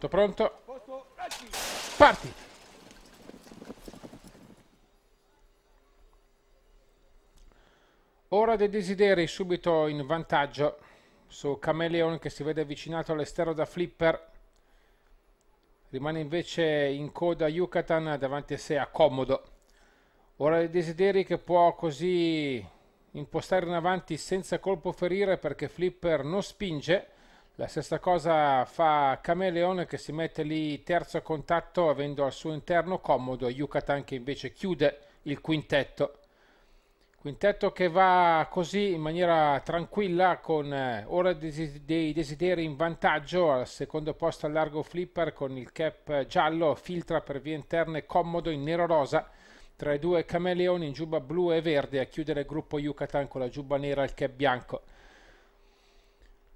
Tutto pronto? Parti! Ora dei desideri subito in vantaggio su Chameleon che si vede avvicinato all'esterno da Flipper. Rimane invece in coda Yucatan davanti a sé a comodo. Ora dei desideri che può così impostare in avanti senza colpo ferire perché Flipper non spinge la stessa cosa fa Cameleon che si mette lì terzo a contatto avendo al suo interno comodo Yucatan che invece chiude il quintetto. Quintetto che va così in maniera tranquilla con eh, ora dei desideri in vantaggio al secondo posto al largo flipper con il cap giallo, filtra per vie interne comodo in nero rosa tra i due Cameleon in giubba blu e verde a chiudere il gruppo Yucatan con la giubba nera e il cap bianco.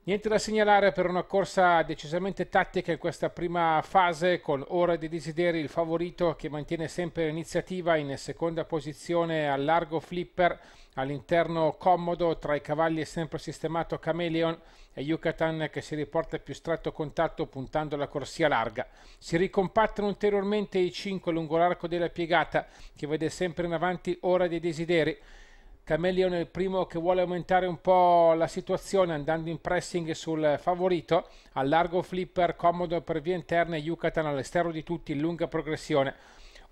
Niente da segnalare per una corsa decisamente tattica in questa prima fase con Ora dei Desideri il favorito che mantiene sempre l'iniziativa in seconda posizione al largo Flipper, all'interno comodo tra i cavalli è sempre sistemato Chameleon e Yucatan che si riporta a più stretto contatto puntando la corsia larga. Si ricompattano ulteriormente i 5 lungo l'arco della piegata che vede sempre in avanti Ora dei Desideri Camellio è il primo che vuole aumentare un po' la situazione andando in pressing sul favorito, allargo flipper comodo per via interna e Yucatan all'esterno di tutti, in lunga progressione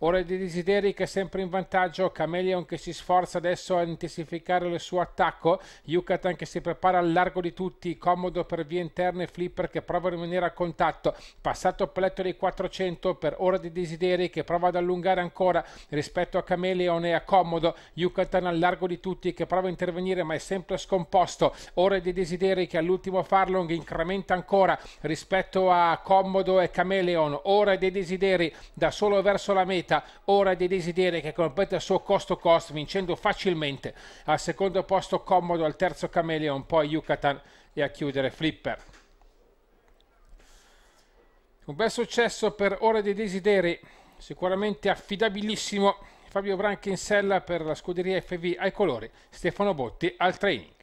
Ora di Desideri che è sempre in vantaggio, Chameleon che si sforza adesso a intensificare il suo attacco, Yucatan che si prepara al largo di tutti, comodo per via interna e Flipper che prova a rimanere a contatto, passato pletto dei 400 per Ora di Desideri che prova ad allungare ancora rispetto a Chameleon e a Comodo, Yucatan al largo di tutti che prova a intervenire ma è sempre scomposto, Ora di Desideri che all'ultimo Farlong incrementa ancora rispetto a Comodo e Chameleon, Ora dei Desideri da solo verso la meta, vista, ora dei desideri che compete il suo costo cost vincendo facilmente al secondo posto Comodo, al terzo Chameleon, poi Yucatan e a chiudere Flipper. Un bel successo per Ora dei Desideri, sicuramente affidabilissimo. Fabio Branchi in sella per la scuderia FV ai colori, Stefano Botti al training.